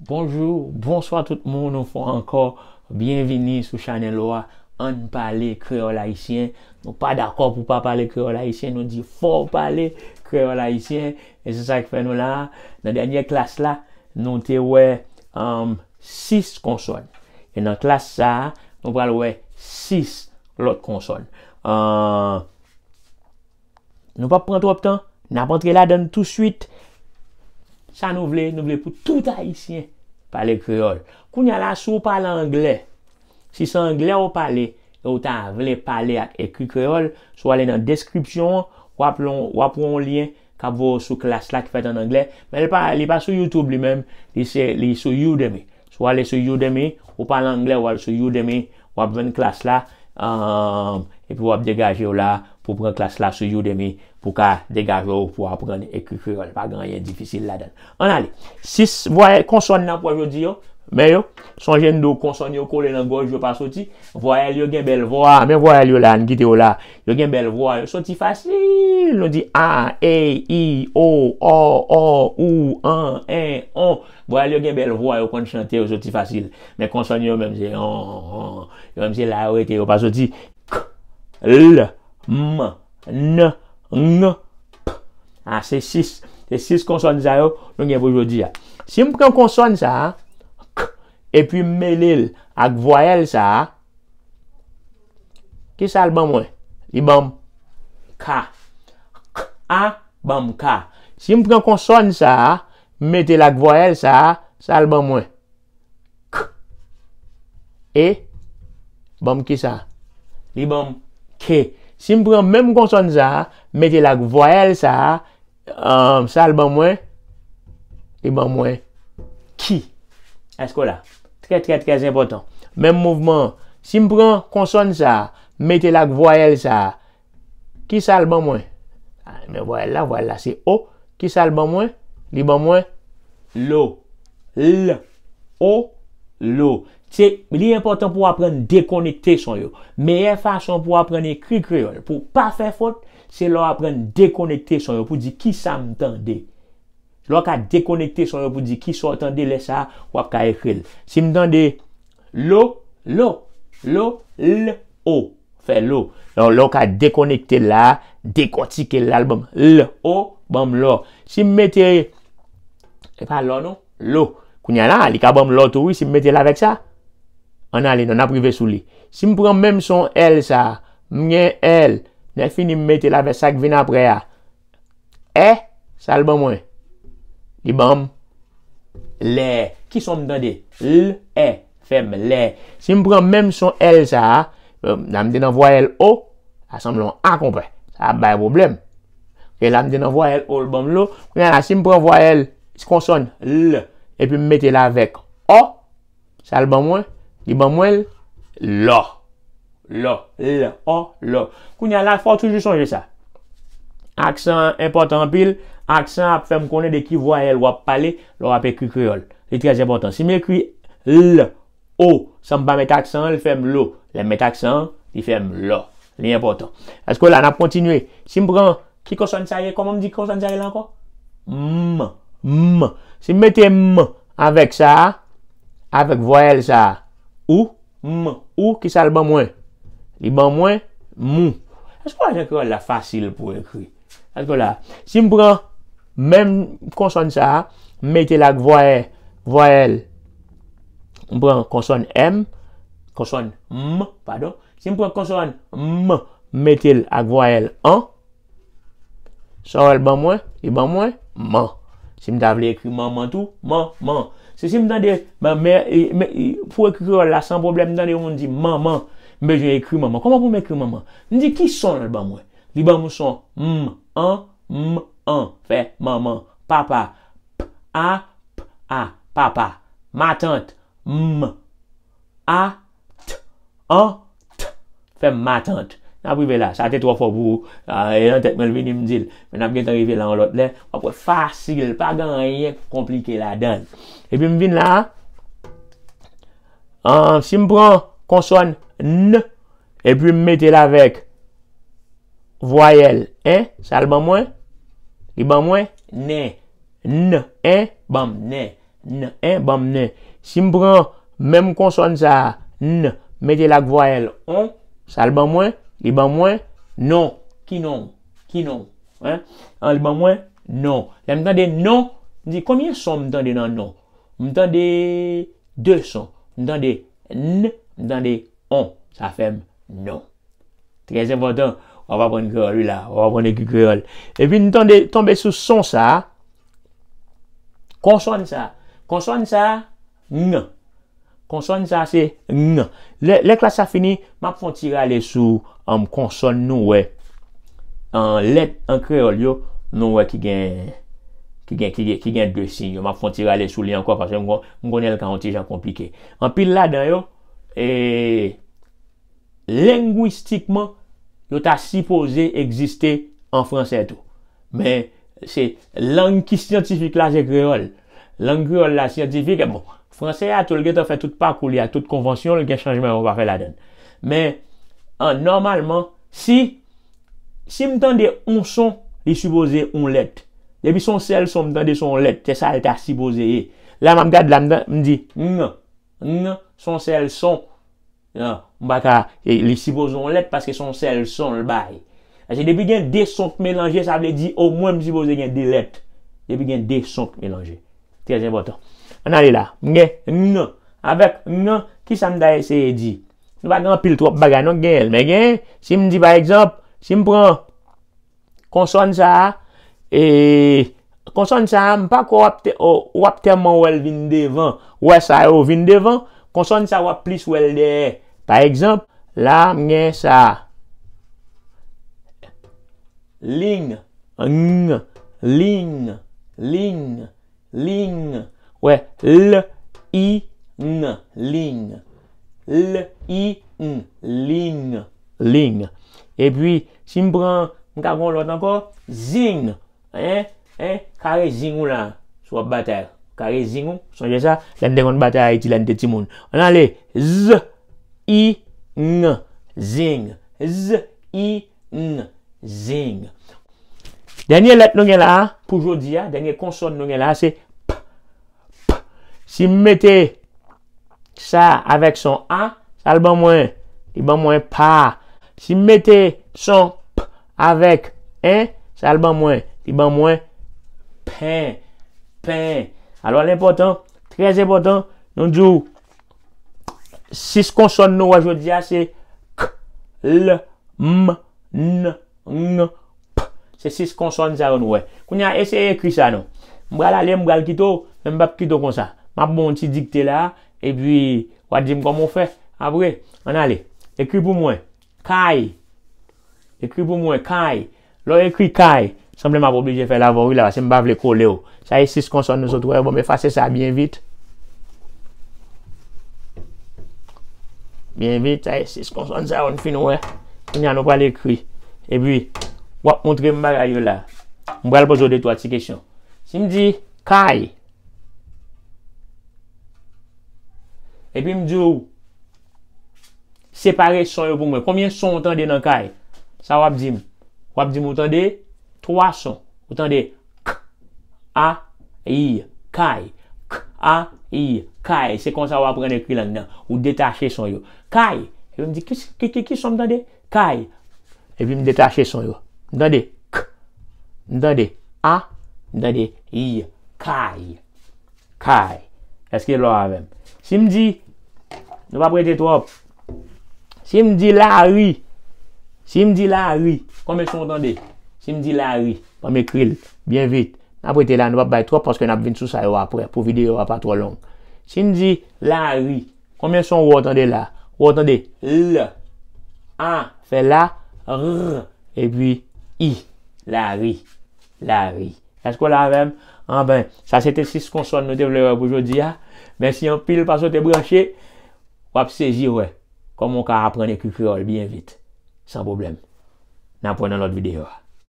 Bonjou, bonswa tout moun nou fwa ankor Bienvini sou chanel owa An pale kreol haisyen Nou pa d'akor pou pa pale kreol haisyen Nou di fo pale kreol haisyen E se sa ki fè nou la Nan denye klas la Nou te wè 6 konson E nan klas sa nou pral wè 6 lot konson Nou pa prant wop tan Napanke la den tout swit San nou vle, nou vle pou tout haisyen pale kreol. Kou nye la sou pale angle. Si sou angle ou pale, yo ta vle pale ak ekri kreol. Sou wale nan deskrypsyon, wap lon, wap lon liyen, ka vwo sou klas la ki fet an angle. Men li pa sou YouTube li men, li sou Udemy. Sou wale sou Udemy, ou pale angle wale sou Udemy, wap ven klas la, um, epi wap degaje ou la, pou pran klas la sou yow demi pou ka degaje ou pou ap pran ekifirol. Pa gen yon yon difisil la den. An alè. Sis, voye konson nan pou a yo di yo. Mè yo, sonjen nou konson yo kole nan goj yo pa soti. Voye yo gen bel voye, men voye yo lan gite yo la. Yo gen bel voye, yo soti fasil. Yo di a, e, i, o, o, o, ou, an, en, on. Voye yo gen bel voye yo kon chante yo soti fasil. Men konson yo men mse oh, oh, yon, yon mse la weke yo pa soti. K, l, l. M, n, n, p. Ha, ah, se sis. Se sis konson zayou, nou gen vou jodi ya. Sim pou kan konson sa, k, epi me li l ak voyel sa, ki sal ban mwen? I ban k. K, a, ban mwen k. Sim pou kan konson sa, me li l ak voyel sa, sal ban mwen. K, e, ban mwen ki sa? I ban k. K, e, ban mwen k. Sim pran menm konson sa, mette lak voyel sa, um, sal ban mwen, li e ban mwen, ki. Esko la, tre tre trez impotant. Menm mouvman, sim pran konson sa, mette lak voyel sa, ki sal ban mwen? Ah, menm voyel la, voyel la, se o, ki sal ban mwen, li ban mwen, lo, l, o, lo. Se li important pou apren dekonekte son yo. Meye fason pou apren ekri kreol. Pou pa fe fot, se lo apren dekonekte son yo pou di ki sa mtande. Lo ka dekonekte son yo pou di ki sa mtande le sa wap ka ekril. Se mtande lo, lo, lo, lo, fe lo. Lo ka dekonekte la, dekotike lal bom. Lo, bom lo. Se mmete, se pa lo nou, lo. Kounyana, li ka bom lo tou, si mmete la vek sa. An a li, nan aprive sou li. Si m pran mèm son L sa, mwenye L, nan finim mette la ve sak vin apre ya. Ah. E, eh, sal ban mwenye. Di banm, le. Ki son m dande? L, E, femme, le. Si m pran mèm son L sa, nan m denan vwa el o, asan m lon an kompre. Sa bay problem. E nan m denan vwa el o, l banm lo. Kwenye la, si m pran vwa el, skon son, L, epi m mette la vek O, sal ban mwenye. I ban mwen lò. Lò. Lò. O. Lò. Koun ya la fò toujou sonje sa. Aksan important pil. Aksan ap fèm konè de ki voyel wap pale. Lò apè kriol. Lè trèz important. Si mè kri lò. O. San mba met aksan. Lè fèm lò. Lè met aksan. Lè fèm lò. Lè important. Asko la nan pwantinwe. Si mwen kikosan sa ye. Koman mdi kosan sa ye lan ko? M. M. Si mwen mwete m. Avèk sa. Avèk voyel sa. M. Ou, m. Ou, ki sa l ban mwen. Li ban mwen, m. Asko an ekran la fasil pou ekri? Asko la, si m pran, men konson sa, metil ak vwaye, vwayel, m pran konson m, konson m, fado, si m pran konson m, metil ak vwayel an, sa wèl ban mwen, li ban mwen, man. Si m ta vle ekri man man tou, man man. Se si m dan de, mè, e, mè, mè, e, pou ekri kè, la san problem, m dan de, maman, mè jè ekri maman. Koman pou m ekri maman? N di ki son nan l'bamwe? Li bamwe son, m, an, m, an, fe maman, papa, p, a, p, a, papa, ma tante, m, a, t, an, t, fe ma tante. N ap wive la. Sa te tro fwo pou. E lan tek men vini mdil. Men ap gen te wive la an lot le. Apo fwa fasil. Pa gan yen pou komplike la dan. E pi m vin la. Si m pran konson. N. E pi m mette la vek. Voyel. E. Sal ban mwen. I ban mwen. Ne. N. E. Bam. Ne. Ne. E. Bam. Ne. Si m pran. Mem konson sa. N. Mete la k voyel. On. Sal ban mwen. Li ban mwen, non. Ki non? Ki non? An li ban mwen, non. La mwen tan de non, mwen di, koumyen son mwen tan de nan non? Mwen tan de de son. Mwen tan de n, mwen tan de on. Sa feb, non. Trez important. Wap wap wane geol, li la. Wap wane geol. E pi mwen tan de tombe sou son sa, konson sa. Konson sa, n. Konson sa se, nan. Lèk la sa fini, map fon tira lè sou an konson nou wè. An lèk an kreol yo, nou wè ki gen, ki gen, ki gen, ki gen dè sin yo. Map fon tira lè sou li an kwa, fase mwen konèl ka an tijan komplike. An pil la dan yo, e, lengwistikman, nou ta sipoze egziste an fransè tou. Men, se, lang ki sientifik la se kreol. Lang kreol la sientifik, e moun. Fransè a tou lge te fè tout pa kou li a tout konvansyon li gen chanjman wakè la den. Men an normalman, si mtande on son, li suboze on let. Depi son sel son mtande son let, te sa lte a suboze ye. La mam gad la mdi, mn, mn, son sel son, mbakar, li suboze on let paske son sel son lbay. Ase depi gen de son mmelanje, sa vle di, ou mwen msuboze gen de let. Depi gen de son mmelanje. Tres important. An ale non. non. la, mgen, ng, avep ng, ki sa mda ese ye di? Nou bagan apil trop bagan non, an gen, men gen, si mdi par ekzop, si mpren, konson sa, konson sa, mpa kwa wap temman wèl vin devan, wè sa yo vin devan, konson sa wap plis wèl de. Par ekzop, la mgen sa, ling, ng, ling, ling, ling. Ouè, l, i, n, ling. L, i, n, ling. Ling. E pwi, si m pren, m kakon lout anko, zing. Eh, eh, kare zing ou la. Swa batel. Kare zing ou, sonje sa, lende kon batel a iti lende ti moun. On anle, z, i, n, zing. Z, i, n, zing. Danyen let nou gen la, poujou di ya, danyen konson nou gen la, se... Si mette sa avek son a, sal ban mwen, li ban mwen pa. Si mette son p avek en, sal ban mwen, li ban mwen pen. Alo, l'important, trez important, nou djou, sis konson nou wajodja se k, l, m, n, n, p. Se sis konson sa nou waj. Koun ya ese ekri sa nou. Mbral ale, mbral kito, mbap kito konsa. Map bon ti dikte la, e bi wad jim komon fe. Avre, an ale, ekri pou mwen. Kay. Ekri pou mwen, kay. Lo ekri kay. Semple map oblije fe lavou la, se mbav le kou le ou. Sa e 6 konson nou zot wè, bom e fase sa bien vit. Bien vit, sa e 6 konson zaron fin wè. Mwen anopal ekri. E bi, wap montre mbagay ou la. Mbav alpo zode tou atsikechon. Si mdi, kay. Kay. Epi m di ou oh, Separe son yo pou mwen Komiye son utande nan kay? Sa wap di m Wap di m utande Troa son Utande K A I Kay K A I Kay Se kon sa wap prene kri lan nan Ou detache son yo Kay Epi m di ki son utande Kay Epi m detache son yo Utande K Utande A Utande I Kay Kay Eske lo avèm Si m di, nou ap prete trop, si m di la ri, si m di la ri, kome son wotande, si m di la ri, pa m ekril, bien vit, ap prete la nou ap bay trop, paske nou ap vin sou sa yo ap pre, pou vide yo ap pa tro long, si m di la ri, kome son wotande la, wotande, l, a, fe la, r, e pi, i, la ri, la ri, esko la rem? Ha ah ben, sa se te 6 konson nou te vlewe pou jodi ya. Ben si yon pil pa so te broche, wap seji we. Komon ka aprene kikirol bien vite. San problem. Nan pon nan lot videyo.